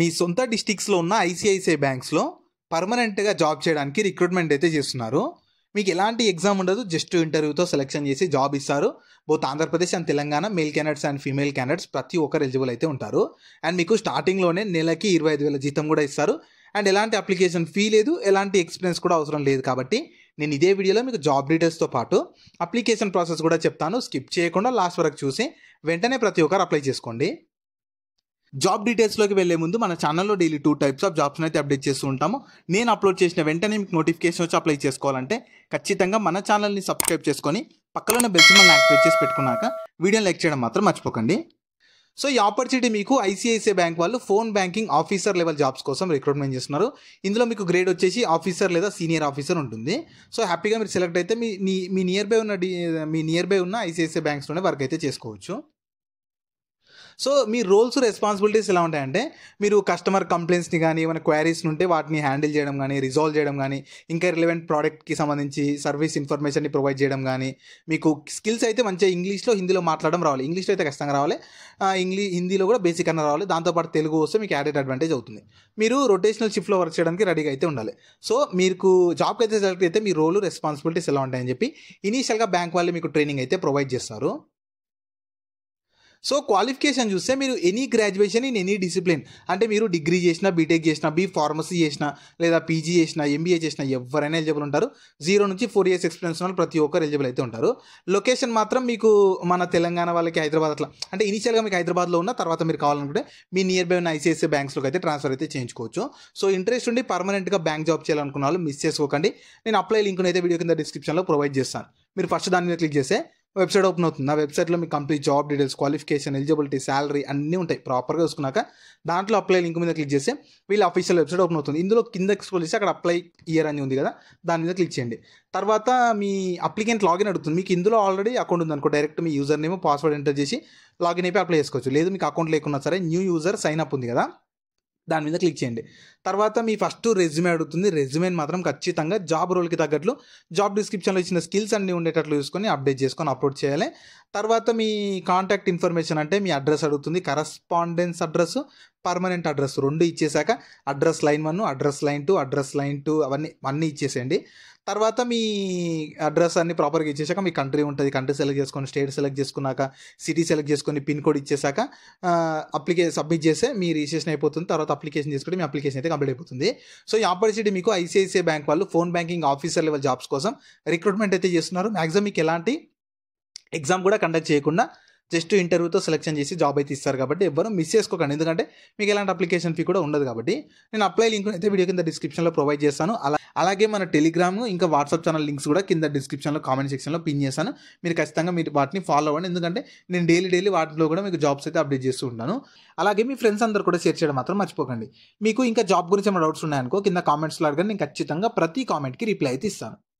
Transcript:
మీ సొంత డిస్టిక్స్లో ఉన్న ఐసిఐసిఐ బ్యాంక్స్లో పర్మనెంట్గా జాబ్ చేయడానికి రిక్రూట్మెంట్ అయితే చేస్తున్నారు మీకు ఎలాంటి ఎగ్జామ్ ఉండదు జస్ట్ ఇంటర్వ్యూతో సెలెక్షన్ చేసి జాబ్ ఇస్తారు both Andhra Pradesh and Telangana male candidates and female candidates ప్రతి ఒక్కరు ఎలిజిబుల్ అయితే ఉంటారు అండ్ మీకు స్టార్టింగ్లోనే నెలకి ఇరవై ఐదు వేల జీతం కూడా ఇస్తారు అండ్ ఎలాంటి అప్లికేషన్ ఫీ లేదు ఎలాంటి ఎక్స్పీరియన్స్ కూడా అవసరం లేదు కాబట్టి నేను ఇదే వీడియోలో మీకు జాబ్ డీటెయిల్స్తో పాటు అప్లికేషన్ ప్రాసెస్ కూడా చెప్తాను స్కిప్ చేయకుండా లాస్ట్ వరకు చూసి వెంటనే ప్రతి ఒక్కరు అప్లై చేసుకోండి జాబ్ డీటెయిల్స్లోకి వెళ్ళే ముందు మన ఛానల్లో daily two types of jobs అయితే అప్డేట్ చేస్తూ ఉంటాము నేను అప్లోడ్ చేసిన వెంటనే మీకు నోటిఫికేషన్ వచ్చి అప్లై చేసుకోవాలంటే ఖచ్చితంగా మన ఛానల్ని సబ్స్క్రైబ్ చేసుకొని పక్కలోనే బెల్ మనం యాక్టివేట్ చేసి పెట్టుకున్నాక వీడియోని లైక్ చేయడం మాత్రం మర్చిపోకండి సో ఈ ఆపర్చునిటీ మీకు ఐసిఐసిఐ బ్యాంక్ వాళ్ళు phone banking officer level jobs కోసం రిక్రూట్మెంట్ చేస్తున్నారు ఇందులో మీకు గ్రేడ్ వచ్చేసి ఆఫీసర్ లేదా సీనియర్ ఆఫీసర్ ఉంటుంది సో హ్యాపీగా మీరు సెలెక్ట్ అయితే మీ మీ నియర్ బై ఉన్న మీ నియర్ బై ఉన్న ఐసిఐసిఐ బ్యాంక్స్లోనే వర్క్ అయితే చేసుకోవచ్చు సో మీ రోల్స్ రెస్పాన్సిబిలిటీస్ ఎలా ఉంటాయంటే మీరు కస్టమర్ కంప్లైంట్స్ని కానీ ఏమైనా క్వారీస్ ఉంటే వాటిని హ్యాండిల్ చేయడం కానీ రిజాల్వ్ చేయడం కానీ ఇంకా రిలవెంట్ ప్రోడక్ట్కి సంబంధించి సర్వీస్ ఇన్ఫర్మేషన్ని ప్రొవైడ్ చేయడం కానీ మీకు స్కిల్స్ అయితే మంచిగా ఇంగ్లీష్లో హిందీలో మాట్లాడడం రావాలి ఇంగ్లీష్లో అయితే ఖచ్చితంగా రావాలి ఇంగ్లీ హిందీలో కూడా బేసిక్ అన్న రావాలి దాంతోపాటు తెలుగు వస్తే మీకు యాడెడ్ అడ్వాంటేజ్ అవుతుంది మీరు రొటేషనల్ షిఫ్ట్లో వర్క్ చేయడానికి రెడీగా అయితే ఉండాలి సో మీకు జాబ్కి అయితే సెలెక్ట్ అయితే మీ రోల్ రెస్పాన్సిబిలిటీస్ ఎలా ఉంటాయని చెప్పి ఇనీషియల్గా బ్యాంక్ వాళ్ళు మీకు ట్రైనింగ్ అయితే ప్రొవైడ్ చేస్తారు సో క్వాలిఫికేషన్ చూస్తే మీరు any graduation in any discipline అంటే మీరు డిగ్రీ చేసిన బీటెక్ చేసిన బీ ఫార్మసీ చేసిన లేదా పీజీ చేసిన ఎంబీఏ చేసిన ఎవరైనా ఎలిజిబుల్ ఉంటారు జీరో నుంచి ఫోర్ ఇయర్స్ ఎక్స్పీరియన్స్ ఉన్న ప్రతి ఒక్కరు ఎలిజిబుల్ అయితే ఉంటారు లొకేషన్ మాత్రం మీకు మన తెలంగాణ వాళ్ళకి హైదరాబాద్ అట్లా అంటే ఇనిషియల్గా మీకు హైదరాబాద్లో ఉన్న తర్వాత మీరు కావాలనుకుంటే మీ నియర్ బై ఉన్న ఐసిఐసిఐ బ్యాంక్స్లోకి అయితే ట్రాన్స్ఫర్ అయితే చేయించుకోవచ్చు సో ఇంట్రెస్ట్ ఉండి పర్మనెంట్గా బ్యాంక్ జాబ్ చేయాలనుకున్న వాళ్ళు మిస్ చేసుకోకండి నేను అప్లై లింక్ను అయితే వీడియో కింద డిస్క్రిప్షన్లో ప్రొవైడ్ చేస్తాను మీరు ఫస్ట్ దాని మీద క్లిక్ చేస్తే వెబ్సైట్ ఓపెన్ అవుతుంది ఆ వెబ్సైట్లో మీకు complete job details qualification eligibility salary అన్నీ ఉంటాయి ప్రాపర్గా చూసుకున్నాక దాంట్లో అప్లై లింక్ మీద క్లిక్ చేస్తే వీళ్ళ అఫీషియల్ వెబ్సైట్ ఓపెన్ అవుతుంది ఇందులో కింద స్కూల్ చేసి అక్కడ అప్లై ఇయర్ అని ఉంది కదా దాని మీద క్లిక్ చేయండి తర్వాత మీ అప్లికెంట్ లాగిన్ అడుగుతుంది మీకు ఇందులో ఆల్రెడీ అకౌంట్ ఉంది అనుకో డైరెక్ట్ మీ యూజర్ నేమ్ పాస్వర్డ్ ఎంటర్ చేసి లాగిన్ అయిపోయి అప్లై చేసుకోవచ్చు లేదు మీకు అకౌంట్ లేకున్నా సరే న్యూ యూజర్ సైన్ అప్ ఉంది కదా దాని మీద క్లిక్ చేయండి తర్వాత మీ ఫస్ట్ రెజ్యూమే అడుగుతుంది రెజ్యూమేని మాత్రం ఖచ్చితంగా జాబ్ రోల్కి తగ్గట్లు జాబ్ డిస్క్రిప్షన్లో ఇచ్చిన స్కిల్స్ అన్నీ ఉండేటట్లు చూసుకొని అప్డేట్ చేసుకొని అప్లోడ్ చేయాలి తర్వాత మీ కాంటాక్ట్ ఇన్ఫర్మేషన్ అంటే మీ అడ్రస్ అడుగుతుంది కరస్పాండెన్స్ అడ్రస్ పర్మనెంట్ అడ్రస్ రెండు ఇచ్చేసాక address line one address line two address line two అవన్నీ అన్నీ ఇచ్చేసేయండి తర్వాత మీ అడ్రస్ అన్ని ప్రాపర్గా ఇచ్చేసాక మీ కంట్రీ ఉంటుంది కంట్రీ సెలెక్ట్ చేసుకొని స్టేట్ సెలెక్ట్ చేసుకున్నాక సిటీ సెలెక్ట్ చేసుకొని పిన్ కోడ్ ఇచ్చేసాక అప్లికే సబ్మిట్ చేస్తే మీ రిజిస్ట్రేషన్ అయిపోతుంది తర్వాత అప్లికేషన్ చేసుకుంటే మీ అప్లికేషన్ అయితే కంప్లీట్ అయిపోతుంది సో ఈ ఆపర్చునిటీ మీకు ఐసిఐసిఐ బ్యాంక్ వాళ్ళు phone banking officer level jobs కోసం రిక్రూట్మెంట్ అయితే చేస్తున్నారు మ్యాక్సిమం మీకు ఎలాంటి ఎగ్జామ్ కూడా కండక్ట్ చేయకుండా జస్ట్ ఇంటర్వ్యూతో సెలెక్షన్ చేసి జాబ్ అయితే ఇస్తారు కాబట్టి ఎవ్వరూ మిస్ చేసుకోకండి ఎందుకంటే మీకు ఎలాంటి అప్లికేషన్ ఫీ కూడా ఉండదు కాబట్టి నేను అప్లై లింక్ అయితే వీడియో కింద డిస్క్రిప్షన్లో ప్రొవైడ్ చేస్తాను అలా అలాగే మన టెలిగ్రామ్ ఇంకా వాట్సాప్ ఛానల్ లింక్స్ కూడా కింద డిస్క్రిప్షన్లో కామెంట్ సెక్షన్లో పిన్ చేశాను మీరు ఖచ్చితంగా మీరు వాటిని ఫాలో అవ్వండి ఎందుకంటే నేను డైలీ డైలీ వాటిలో కూడా మీకు జాబ్స్ అయితే అప్డేట్ చేస్తూ ఉంటాను అలాగే మీ ఫ్రెండ్స్ అందరు కూడా షేర్ చేయడం మాత్రం మర్చిపోకండి మీకు ఇంకా జాబ్ గురించి ఏమైనా డౌట్స్ ఉన్నాయనుకో కింద కామెంట్స్లో అడగండి నేను ఖచ్చితంగా ప్రతి కామెంట్కి రిప్లై అయితే ఇస్తాను